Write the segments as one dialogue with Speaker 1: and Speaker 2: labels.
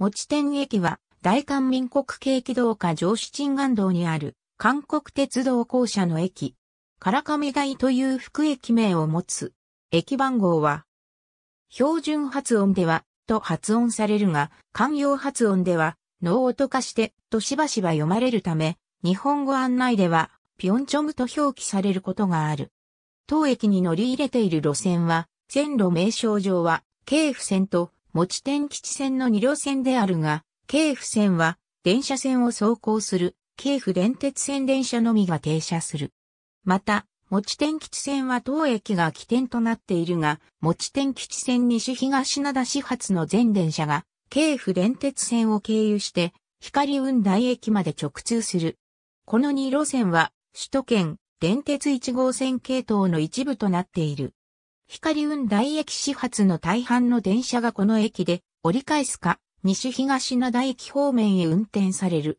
Speaker 1: 持ち点駅は、大韓民国景気道下上市鎮岸道に
Speaker 2: ある、韓国鉄道公社の駅。唐み台という副駅名を持つ。駅番号は、標準発音では、と発音されるが、慣用発音では、脳音化して、としばしば読まれるため、日本語案内では、ピョンチョムと表記されることがある。当駅に乗り入れている路線は、線路名称上は、京府線と持ち天吉線の二両線であるが、京府線は電車線を走行する京府電鉄線電車のみが停車する。また、持ち天吉線は当駅が起点となっているが、持ち天吉線西東灘始発の全電車が、京府電鉄線を経由して、光雲台駅まで直通する。この二路線は、首都圏電鉄1号線系統の一部となっている。光雲台駅始発の大半の電車がこの駅で折り返すか、西東灘駅方面へ運転される。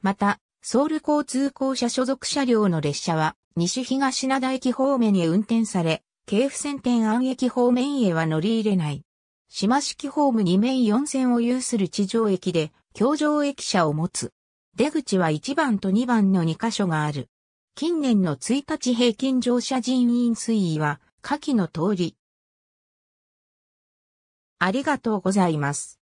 Speaker 2: また、ソウル交通公社所属車両の列車は、西東灘駅方面へ運転され、京府線天安駅方面へは乗り入れない。島式ホーム2面4線を有する地上駅で、京上駅舎を持つ。出口は1番と2番の2箇所がある。近年の1日平均乗車人員推移は、
Speaker 1: 下記の通り。ありがとうございます。